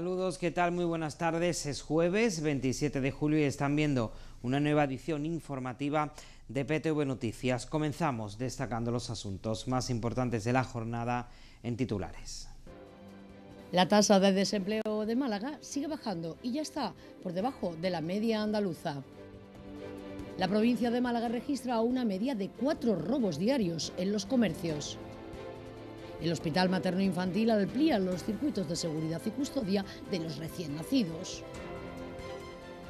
Saludos, ¿qué tal? Muy buenas tardes. Es jueves 27 de julio y están viendo una nueva edición informativa de PTV Noticias. Comenzamos destacando los asuntos más importantes de la jornada en titulares. La tasa de desempleo de Málaga sigue bajando y ya está por debajo de la media andaluza. La provincia de Málaga registra una media de cuatro robos diarios en los comercios. El Hospital Materno Infantil amplía los circuitos de seguridad y custodia de los recién nacidos.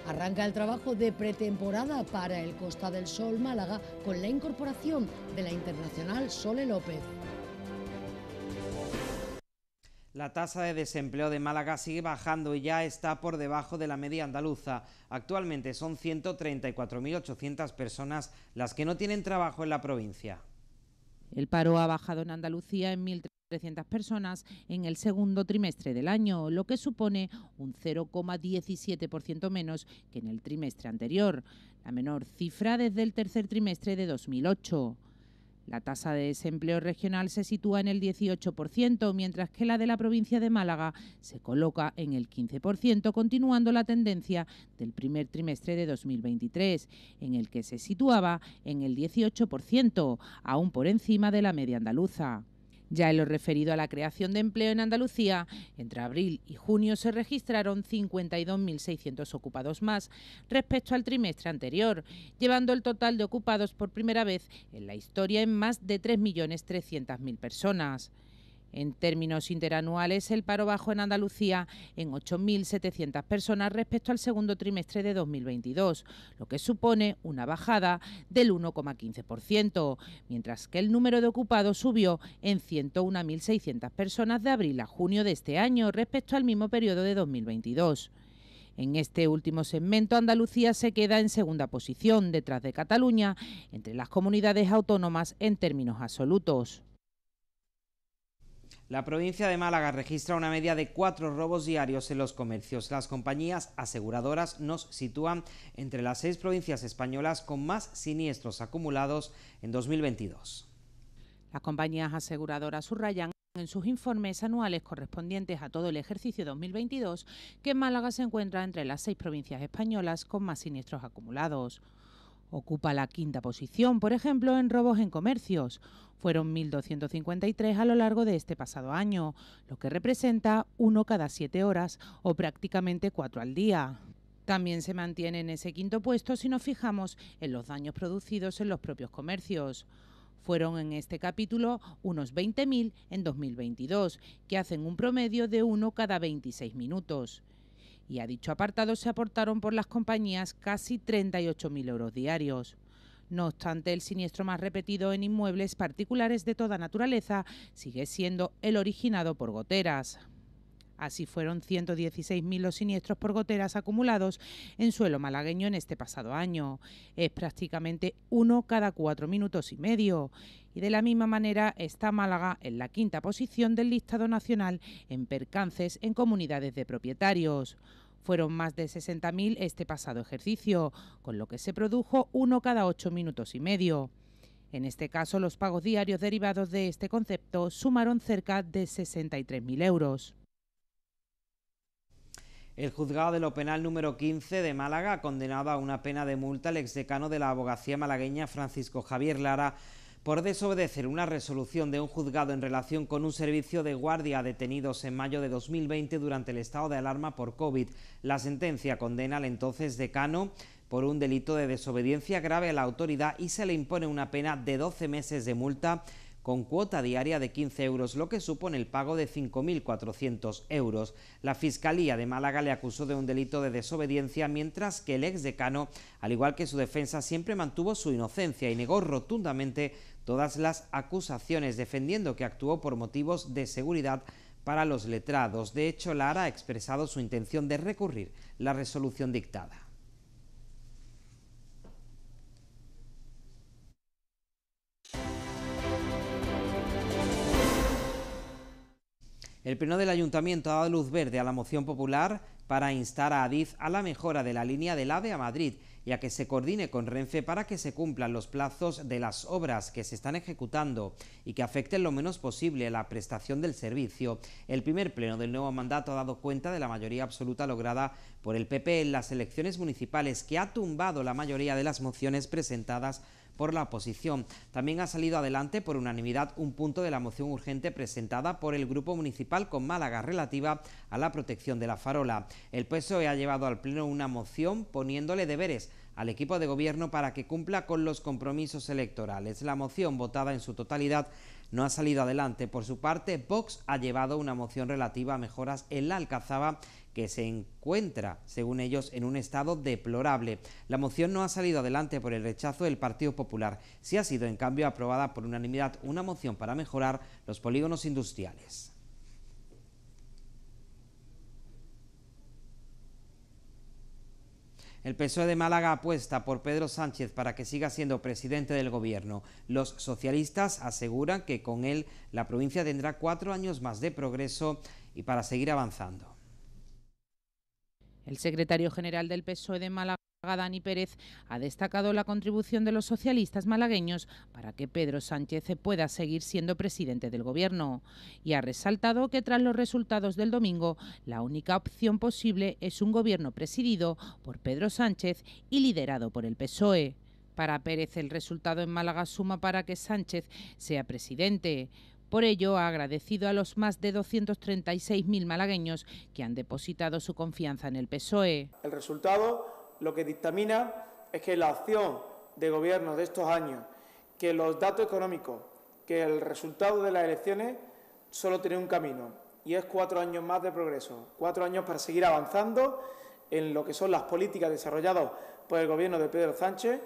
Arranca el trabajo de pretemporada para el Costa del Sol Málaga con la incorporación de la internacional Sole López. La tasa de desempleo de Málaga sigue bajando y ya está por debajo de la media andaluza. Actualmente son 134.800 personas las que no tienen trabajo en la provincia. El paro ha bajado en Andalucía en 1.300 personas en el segundo trimestre del año, lo que supone un 0,17% menos que en el trimestre anterior, la menor cifra desde el tercer trimestre de 2008. La tasa de desempleo regional se sitúa en el 18%, mientras que la de la provincia de Málaga se coloca en el 15%, continuando la tendencia del primer trimestre de 2023, en el que se situaba en el 18%, aún por encima de la media andaluza. Ya en lo referido a la creación de empleo en Andalucía, entre abril y junio se registraron 52.600 ocupados más respecto al trimestre anterior, llevando el total de ocupados por primera vez en la historia en más de 3.300.000 personas. En términos interanuales, el paro bajó en Andalucía en 8.700 personas respecto al segundo trimestre de 2022, lo que supone una bajada del 1,15%, mientras que el número de ocupados subió en 101.600 personas de abril a junio de este año respecto al mismo periodo de 2022. En este último segmento, Andalucía se queda en segunda posición, detrás de Cataluña, entre las comunidades autónomas en términos absolutos. La provincia de Málaga registra una media de cuatro robos diarios en los comercios. Las compañías aseguradoras nos sitúan entre las seis provincias españolas con más siniestros acumulados en 2022. Las compañías aseguradoras subrayan en sus informes anuales correspondientes a todo el ejercicio 2022 que Málaga se encuentra entre las seis provincias españolas con más siniestros acumulados. Ocupa la quinta posición, por ejemplo, en robos en comercios. Fueron 1.253 a lo largo de este pasado año, lo que representa uno cada siete horas o prácticamente cuatro al día. También se mantiene en ese quinto puesto si nos fijamos en los daños producidos en los propios comercios. Fueron en este capítulo unos 20.000 en 2022, que hacen un promedio de uno cada 26 minutos y a dicho apartado se aportaron por las compañías casi 38.000 euros diarios. No obstante, el siniestro más repetido en inmuebles particulares de toda naturaleza sigue siendo el originado por goteras. Así fueron 116.000 los siniestros por goteras acumulados en suelo malagueño en este pasado año. Es prácticamente uno cada cuatro minutos y medio. Y de la misma manera está Málaga en la quinta posición del listado nacional en percances en comunidades de propietarios. Fueron más de 60.000 este pasado ejercicio, con lo que se produjo uno cada ocho minutos y medio. En este caso, los pagos diarios derivados de este concepto sumaron cerca de 63.000 euros. El juzgado de lo penal número 15 de Málaga ha a una pena de multa al exdecano de la abogacía malagueña Francisco Javier Lara por desobedecer una resolución de un juzgado en relación con un servicio de guardia detenidos en mayo de 2020 durante el estado de alarma por COVID. La sentencia condena al entonces decano por un delito de desobediencia grave a la autoridad y se le impone una pena de 12 meses de multa con cuota diaria de 15 euros, lo que supone el pago de 5.400 euros. La Fiscalía de Málaga le acusó de un delito de desobediencia, mientras que el ex decano, al igual que su defensa, siempre mantuvo su inocencia y negó rotundamente todas las acusaciones, defendiendo que actuó por motivos de seguridad para los letrados. De hecho, Lara ha expresado su intención de recurrir la resolución dictada. El Pleno del Ayuntamiento ha dado luz verde a la moción popular para instar a Adif a la mejora de la línea del AVE a Madrid y a que se coordine con Renfe para que se cumplan los plazos de las obras que se están ejecutando y que afecten lo menos posible la prestación del servicio. El primer pleno del nuevo mandato ha dado cuenta de la mayoría absoluta lograda por el PP en las elecciones municipales que ha tumbado la mayoría de las mociones presentadas por la oposición. También ha salido adelante por unanimidad un punto de la moción urgente presentada por el Grupo Municipal con Málaga relativa a la protección de la farola. El PSOE ha llevado al Pleno una moción poniéndole deberes al equipo de gobierno para que cumpla con los compromisos electorales. La moción votada en su totalidad no ha salido adelante. Por su parte, Vox ha llevado una moción relativa a mejoras en la Alcazaba que se encuentra, según ellos, en un estado deplorable. La moción no ha salido adelante por el rechazo del Partido Popular. Sí ha sido, en cambio, aprobada por unanimidad una moción para mejorar los polígonos industriales. El PSOE de Málaga apuesta por Pedro Sánchez para que siga siendo presidente del gobierno. Los socialistas aseguran que con él la provincia tendrá cuatro años más de progreso y para seguir avanzando. El secretario general del PSOE de Málaga Dani Pérez ha destacado la contribución de los socialistas malagueños para que Pedro Sánchez pueda seguir siendo presidente del Gobierno y ha resaltado que tras los resultados del domingo la única opción posible es un Gobierno presidido por Pedro Sánchez y liderado por el PSOE. Para Pérez el resultado en Málaga suma para que Sánchez sea presidente. Por ello, ha agradecido a los más de 236.000 malagueños que han depositado su confianza en el PSOE. El resultado lo que dictamina es que la acción de gobierno de estos años, que los datos económicos, que el resultado de las elecciones solo tiene un camino y es cuatro años más de progreso, cuatro años para seguir avanzando en lo que son las políticas desarrolladas por el gobierno de Pedro Sánchez.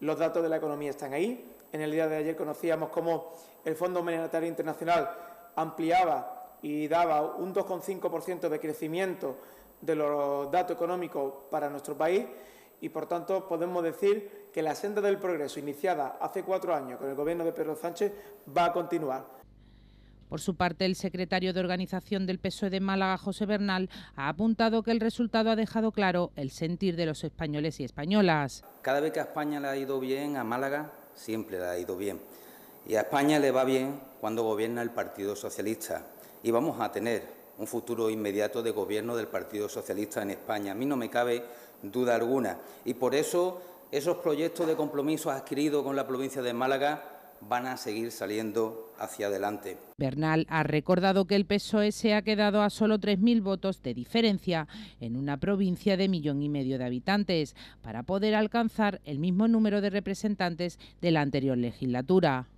Los datos de la economía están ahí. En el día de ayer conocíamos cómo el Fondo Monetario Internacional ampliaba y daba un 2,5% de crecimiento de los datos económicos para nuestro país y, por tanto, podemos decir que la senda del progreso iniciada hace cuatro años con el gobierno de Pedro Sánchez va a continuar. Por su parte, el secretario de organización del PSOE de Málaga, José Bernal, ha apuntado que el resultado ha dejado claro el sentir de los españoles y españolas. Cada vez que a España le ha ido bien, a Málaga siempre le ha ido bien. Y a España le va bien cuando gobierna el Partido Socialista. Y vamos a tener un futuro inmediato de gobierno del Partido Socialista en España. A mí no me cabe duda alguna. Y por eso esos proyectos de compromiso adquiridos con la provincia de Málaga van a seguir saliendo hacia adelante. Bernal ha recordado que el PSOE se ha quedado a solo 3.000 votos de diferencia en una provincia de millón y medio de habitantes para poder alcanzar el mismo número de representantes de la anterior legislatura.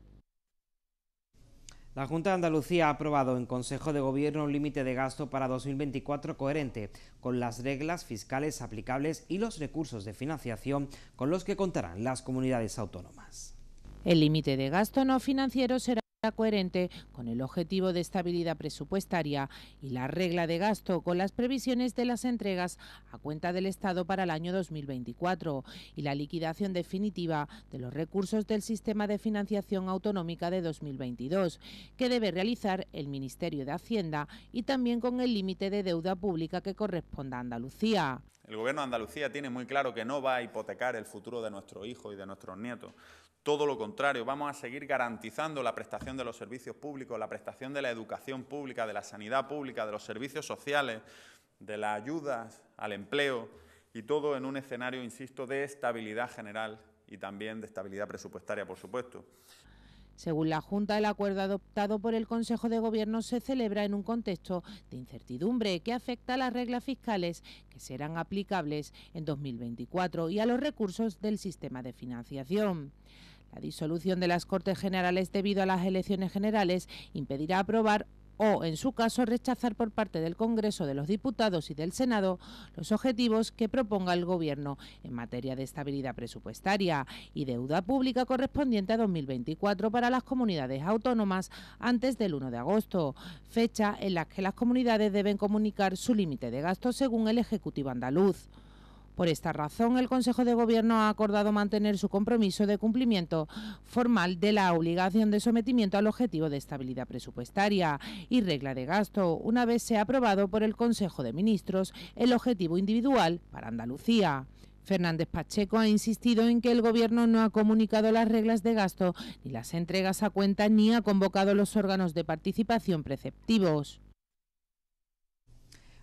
La Junta de Andalucía ha aprobado en Consejo de Gobierno un límite de gasto para 2024 coherente con las reglas fiscales aplicables y los recursos de financiación con los que contarán las comunidades autónomas. El límite de gasto no financiero será coherente con el objetivo de estabilidad presupuestaria y la regla de gasto con las previsiones de las entregas a cuenta del Estado para el año 2024 y la liquidación definitiva de los recursos del sistema de financiación autonómica de 2022 que debe realizar el Ministerio de Hacienda y también con el límite de deuda pública que corresponda a Andalucía. El Gobierno de Andalucía tiene muy claro que no va a hipotecar el futuro de nuestro hijo y de nuestros nietos. Todo lo contrario, vamos a seguir garantizando la prestación de los servicios públicos, la prestación de la educación pública, de la sanidad pública, de los servicios sociales, de las ayudas al empleo y todo en un escenario, insisto, de estabilidad general y también de estabilidad presupuestaria, por supuesto. Según la Junta, el acuerdo adoptado por el Consejo de Gobierno se celebra en un contexto de incertidumbre que afecta a las reglas fiscales que serán aplicables en 2024 y a los recursos del sistema de financiación. La disolución de las Cortes Generales debido a las elecciones generales impedirá aprobar o, en su caso, rechazar por parte del Congreso de los Diputados y del Senado los objetivos que proponga el Gobierno en materia de estabilidad presupuestaria y deuda pública correspondiente a 2024 para las comunidades autónomas antes del 1 de agosto, fecha en la que las comunidades deben comunicar su límite de gasto según el Ejecutivo andaluz. Por esta razón, el Consejo de Gobierno ha acordado mantener su compromiso de cumplimiento formal de la obligación de sometimiento al objetivo de estabilidad presupuestaria y regla de gasto, una vez sea aprobado por el Consejo de Ministros el objetivo individual para Andalucía. Fernández Pacheco ha insistido en que el Gobierno no ha comunicado las reglas de gasto, ni las entregas a cuenta, ni ha convocado los órganos de participación preceptivos.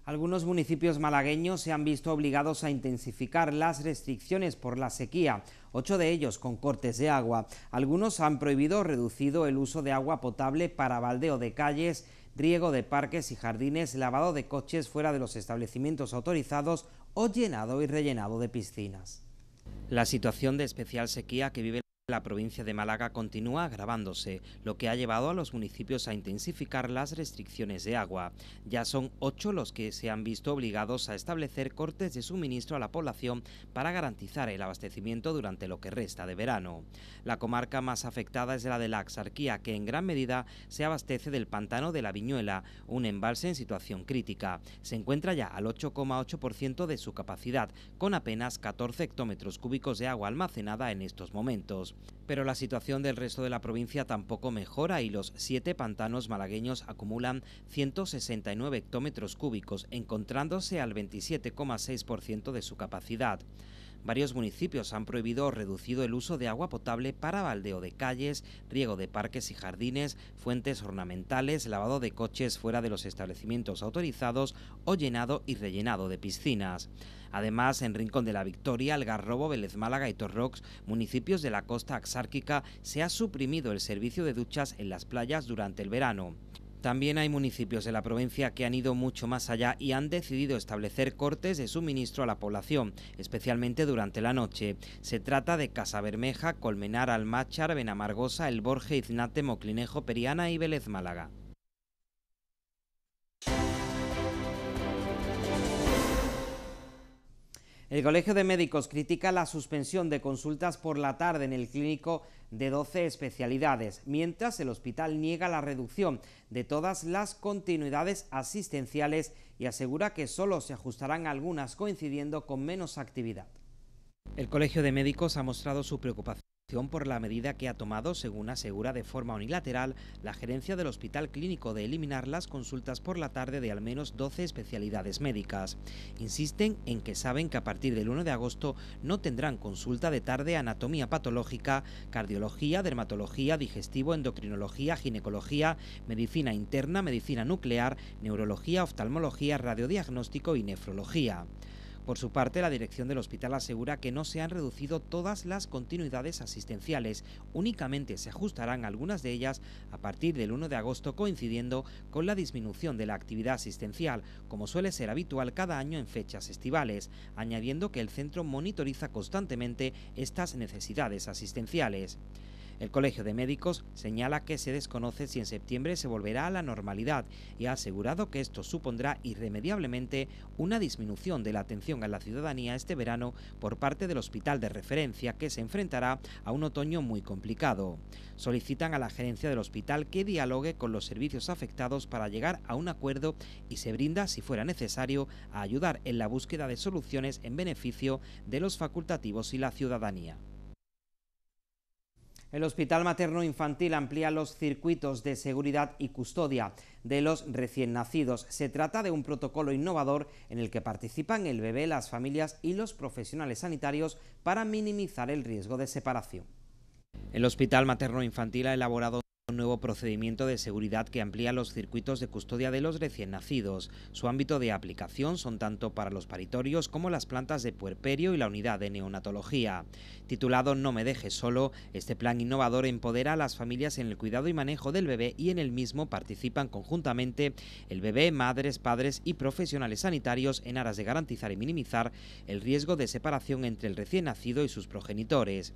Algunos municipios malagueños se han visto obligados a intensificar las restricciones por la sequía, ocho de ellos con cortes de agua. Algunos han prohibido o reducido el uso de agua potable para baldeo de calles, riego de parques y jardines, lavado de coches fuera de los establecimientos autorizados o llenado y rellenado de piscinas. La situación de especial sequía que vive la provincia de Málaga continúa agravándose, lo que ha llevado a los municipios a intensificar las restricciones de agua. Ya son ocho los que se han visto obligados a establecer cortes de suministro a la población para garantizar el abastecimiento durante lo que resta de verano. La comarca más afectada es la de la Axarquía, que en gran medida se abastece del pantano de la Viñuela, un embalse en situación crítica. Se encuentra ya al 8,8% de su capacidad, con apenas 14 hectómetros cúbicos de agua almacenada en estos momentos pero la situación del resto de la provincia tampoco mejora y los siete pantanos malagueños acumulan 169 hectómetros cúbicos, encontrándose al 27,6% de su capacidad. Varios municipios han prohibido o reducido el uso de agua potable para baldeo de calles, riego de parques y jardines, fuentes ornamentales, lavado de coches fuera de los establecimientos autorizados o llenado y rellenado de piscinas. Además, en Rincón de la Victoria, Algarrobo, Vélez Málaga y Torrox, municipios de la costa axárquica, se ha suprimido el servicio de duchas en las playas durante el verano. También hay municipios de la provincia que han ido mucho más allá y han decidido establecer cortes de suministro a la población, especialmente durante la noche. Se trata de Bermeja, Colmenar, Almáchar, Benamargosa, El Borje, Iznate, Moclinejo, Periana y Vélez Málaga. El Colegio de Médicos critica la suspensión de consultas por la tarde en el clínico de 12 especialidades, mientras el hospital niega la reducción de todas las continuidades asistenciales y asegura que solo se ajustarán algunas coincidiendo con menos actividad. El Colegio de Médicos ha mostrado su preocupación por la medida que ha tomado, según asegura de forma unilateral, la gerencia del Hospital Clínico de eliminar las consultas por la tarde de al menos 12 especialidades médicas. Insisten en que saben que a partir del 1 de agosto no tendrán consulta de tarde anatomía patológica, cardiología, dermatología, digestivo, endocrinología, ginecología, medicina interna, medicina nuclear, neurología, oftalmología, radiodiagnóstico y nefrología. Por su parte, la dirección del hospital asegura que no se han reducido todas las continuidades asistenciales, únicamente se ajustarán algunas de ellas a partir del 1 de agosto coincidiendo con la disminución de la actividad asistencial, como suele ser habitual cada año en fechas estivales, añadiendo que el centro monitoriza constantemente estas necesidades asistenciales. El Colegio de Médicos señala que se desconoce si en septiembre se volverá a la normalidad y ha asegurado que esto supondrá irremediablemente una disminución de la atención a la ciudadanía este verano por parte del hospital de referencia que se enfrentará a un otoño muy complicado. Solicitan a la gerencia del hospital que dialogue con los servicios afectados para llegar a un acuerdo y se brinda, si fuera necesario, a ayudar en la búsqueda de soluciones en beneficio de los facultativos y la ciudadanía. El Hospital Materno Infantil amplía los circuitos de seguridad y custodia de los recién nacidos. Se trata de un protocolo innovador en el que participan el bebé, las familias y los profesionales sanitarios para minimizar el riesgo de separación. El Hospital Materno Infantil ha elaborado nuevo procedimiento de seguridad que amplía los circuitos de custodia de los recién nacidos. Su ámbito de aplicación son tanto para los paritorios como las plantas de puerperio y la unidad de neonatología. Titulado No me dejes solo, este plan innovador empodera a las familias en el cuidado y manejo del bebé y en el mismo participan conjuntamente el bebé, madres, padres y profesionales sanitarios en aras de garantizar y minimizar el riesgo de separación entre el recién nacido y sus progenitores.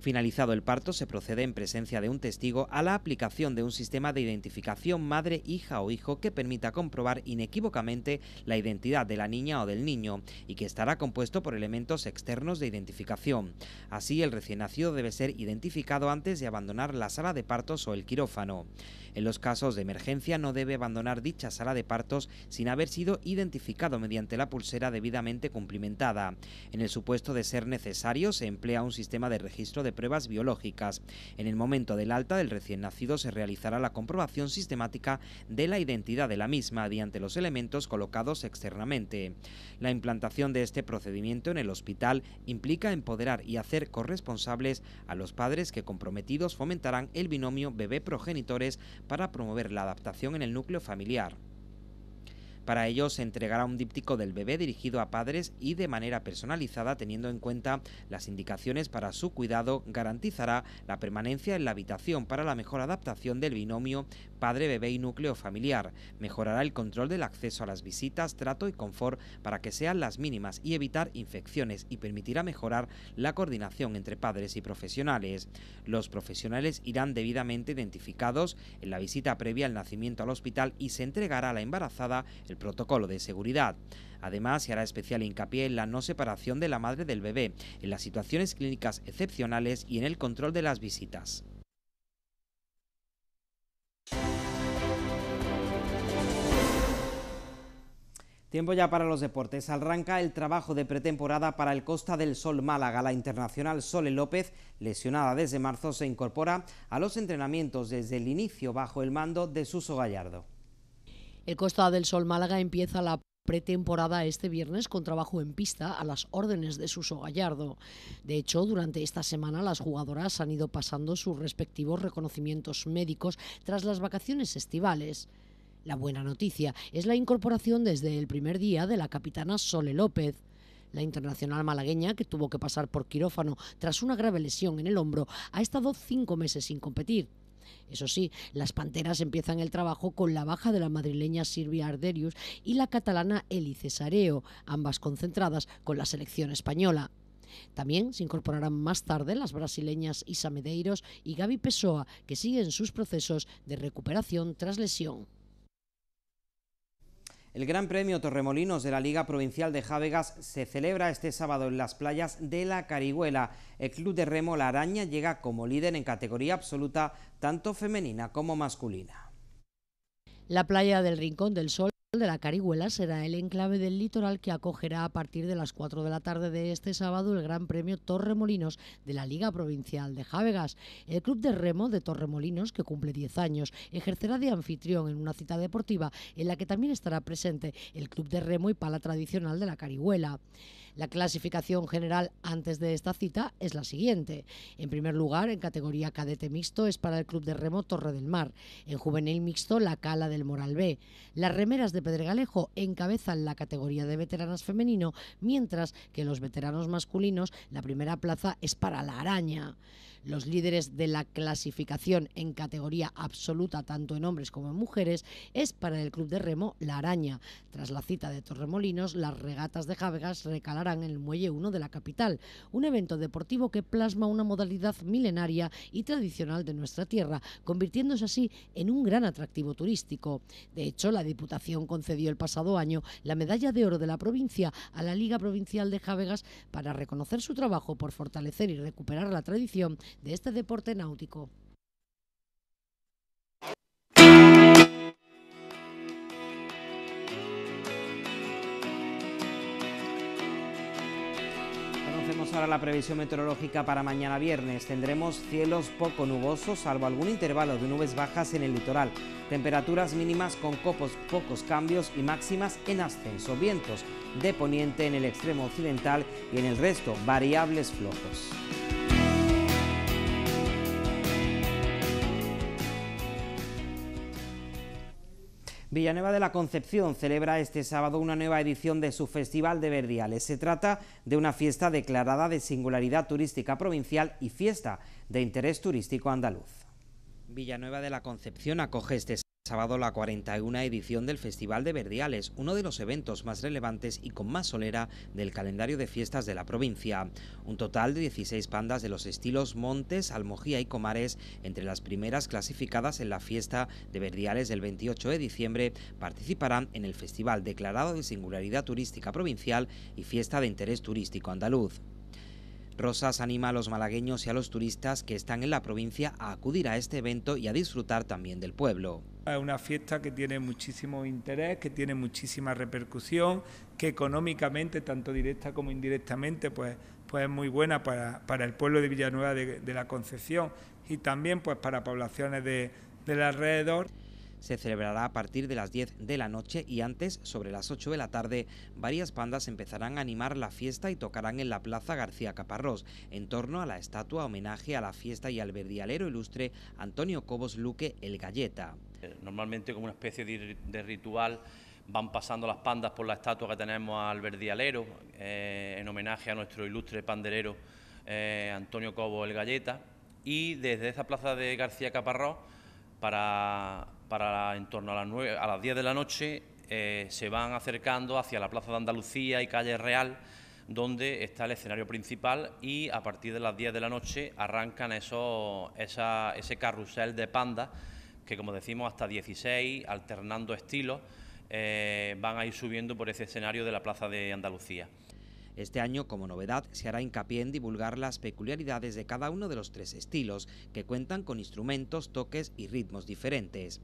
Finalizado el parto, se procede en presencia de un testigo a la aplicación de un sistema de identificación madre, hija o hijo que permita comprobar inequívocamente la identidad de la niña o del niño y que estará compuesto por elementos externos de identificación. Así, el recién nacido debe ser identificado antes de abandonar la sala de partos o el quirófano. En los casos de emergencia no debe abandonar dicha sala de partos sin haber sido identificado mediante la pulsera debidamente cumplimentada. En el supuesto de ser necesario, se emplea un sistema de registro de pruebas biológicas. En el momento del alta del recién nacido se realizará la comprobación sistemática de la identidad de la misma mediante los elementos colocados externamente. La implantación de este procedimiento en el hospital implica empoderar y hacer corresponsables a los padres que comprometidos fomentarán el binomio bebé progenitores para promover la adaptación en el núcleo familiar. Para ello se entregará un díptico del bebé dirigido a padres y de manera personalizada teniendo en cuenta las indicaciones para su cuidado, garantizará la permanencia en la habitación para la mejor adaptación del binomio padre-bebé y núcleo familiar, mejorará el control del acceso a las visitas, trato y confort para que sean las mínimas y evitar infecciones y permitirá mejorar la coordinación entre padres y profesionales. Los profesionales irán debidamente identificados en la visita previa al nacimiento al hospital y se entregará a la embarazada el protocolo de seguridad. Además, se hará especial hincapié en la no separación de la madre del bebé, en las situaciones clínicas excepcionales y en el control de las visitas. Tiempo ya para los deportes. Arranca el trabajo de pretemporada para el Costa del Sol Málaga. La internacional Sole López, lesionada desde marzo, se incorpora a los entrenamientos desde el inicio bajo el mando de Suso Gallardo. El Costa del Sol Málaga empieza la pretemporada este viernes con trabajo en pista a las órdenes de Suso Gallardo. De hecho, durante esta semana las jugadoras han ido pasando sus respectivos reconocimientos médicos tras las vacaciones estivales. La buena noticia es la incorporación desde el primer día de la capitana Sole López. La internacional malagueña, que tuvo que pasar por quirófano tras una grave lesión en el hombro, ha estado cinco meses sin competir. Eso sí, las Panteras empiezan el trabajo con la baja de la madrileña Silvia Arderius y la catalana Eli Cesareo, ambas concentradas con la selección española. También se incorporarán más tarde las brasileñas Isa Medeiros y Gaby Pessoa, que siguen sus procesos de recuperación tras lesión. El Gran Premio Torremolinos de la Liga Provincial de Jávegas se celebra este sábado en las playas de La Carihuela. El club de remo La Araña llega como líder en categoría absoluta, tanto femenina como masculina. La playa del Rincón del Sol de la Carihuela será el enclave del litoral que acogerá a partir de las 4 de la tarde de este sábado el Gran Premio Torremolinos de la Liga Provincial de Javegas. El Club de Remo de Torremolinos, que cumple 10 años, ejercerá de anfitrión en una cita deportiva en la que también estará presente el Club de Remo y Pala Tradicional de la Carihuela. La clasificación general antes de esta cita es la siguiente. En primer lugar, en categoría cadete mixto es para el Club de Remo Torre del Mar. En juvenil mixto, la Cala del Moral B. Las remeras de Pedregalejo encabezan la categoría de veteranas femenino, mientras que los veteranos masculinos, la primera plaza es para la Araña los líderes de la clasificación en categoría absoluta tanto en hombres como en mujeres, es para el club de remo La Araña. Tras la cita de Torremolinos, las regatas de Javegas recalarán en el Muelle 1 de la capital, un evento deportivo que plasma una modalidad milenaria y tradicional de nuestra tierra, convirtiéndose así en un gran atractivo turístico. De hecho, la Diputación concedió el pasado año la medalla de oro de la provincia a la Liga Provincial de Javegas para reconocer su trabajo por fortalecer y recuperar la tradición de este deporte náutico. Conocemos ahora la previsión meteorológica para mañana viernes. Tendremos cielos poco nubosos, salvo algún intervalo de nubes bajas en el litoral. Temperaturas mínimas con copos, pocos cambios y máximas en ascenso. Vientos de poniente en el extremo occidental y en el resto variables flojos. Villanueva de la Concepción celebra este sábado una nueva edición de su Festival de Verdiales. Se trata de una fiesta declarada de singularidad turística provincial y fiesta de interés turístico andaluz. Villanueva de la Concepción acoge este sábado la 41 edición del Festival de Verdiales, uno de los eventos más relevantes y con más solera del calendario de fiestas de la provincia. Un total de 16 pandas de los estilos Montes, Almojía y Comares, entre las primeras clasificadas en la fiesta de Verdiales del 28 de diciembre, participarán en el Festival declarado de Singularidad Turística Provincial y Fiesta de Interés Turístico Andaluz. Rosas anima a los malagueños y a los turistas que están en la provincia a acudir a este evento y a disfrutar también del pueblo. Es una fiesta que tiene muchísimo interés, que tiene muchísima repercusión, que económicamente, tanto directa como indirectamente, pues, pues es muy buena para, el pueblo de Villanueva de, la Concepción y también pues para poblaciones del alrededor se celebrará a partir de las 10 de la noche y antes, sobre las 8 de la tarde, varias bandas empezarán a animar la fiesta y tocarán en la Plaza García Caparrós, en torno a la estatua homenaje a la fiesta y al verdialero ilustre Antonio Cobos Luque el Galleta. Eh, normalmente como una especie de ritual van pasando las pandas por la estatua que tenemos al verdialero, eh, en homenaje a nuestro ilustre panderero eh, Antonio Cobo el Galleta, y desde esa plaza de García Caparrós, para para en torno a las, 10 de la noche eh, se van acercando hacia la Plaza de Andalucía y Calle Real, donde está el escenario principal y a partir de las 10 de la noche arrancan ese carrusel de panda... que como decimos hasta 16, alternando estilos, eh, van a ir subiendo por ese escenario de la Plaza de Andalucía. Este año, como novedad, se hará hincapié en divulgar las peculiaridades de cada uno de los tres estilos, que cuentan con instrumentos, toques y ritmos diferentes.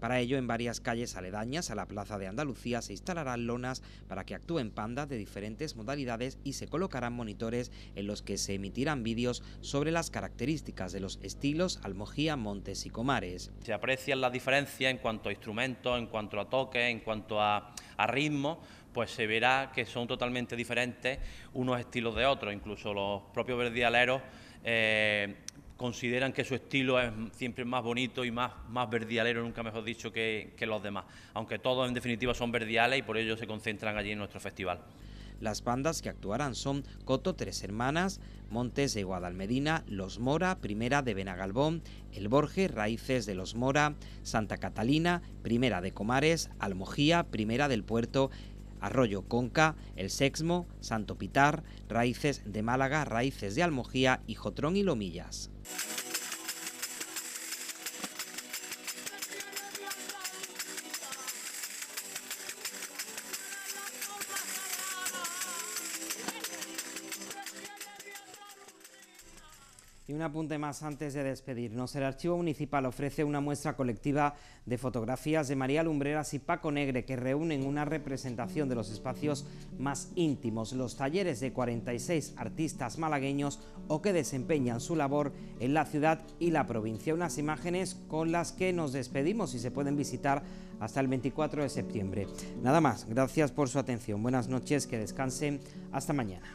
Para ello, en varias calles aledañas a la Plaza de Andalucía se instalarán lonas para que actúen pandas de diferentes modalidades y se colocarán monitores en los que se emitirán vídeos sobre las características de los estilos Almojía, Montes y Comares. Se aprecian la diferencia en cuanto a instrumentos, en cuanto a toque, en cuanto a, a ritmo, pues se verá que son totalmente diferentes unos estilos de otros, incluso los propios verdialeros eh, consideran que su estilo es siempre más bonito y más, más verdialero, nunca mejor dicho, que, que los demás. Aunque todos en definitiva son verdiales y por ello se concentran allí en nuestro festival. Las bandas que actuarán son Coto Tres Hermanas, Montes de Guadalmedina, Los Mora, Primera de Benagalbón, El Borge, Raíces de los Mora, Santa Catalina, Primera de Comares, Almojía, Primera del Puerto Arroyo Conca, El Sexmo, Santo Pitar, Raíces de Málaga, Raíces de Almojía y Jotrón y Lomillas. un apunte más antes de despedirnos. El Archivo Municipal ofrece una muestra colectiva de fotografías de María Lumbreras y Paco Negre que reúnen una representación de los espacios más íntimos, los talleres de 46 artistas malagueños o que desempeñan su labor en la ciudad y la provincia. Unas imágenes con las que nos despedimos y se pueden visitar hasta el 24 de septiembre. Nada más, gracias por su atención. Buenas noches, que descansen. Hasta mañana.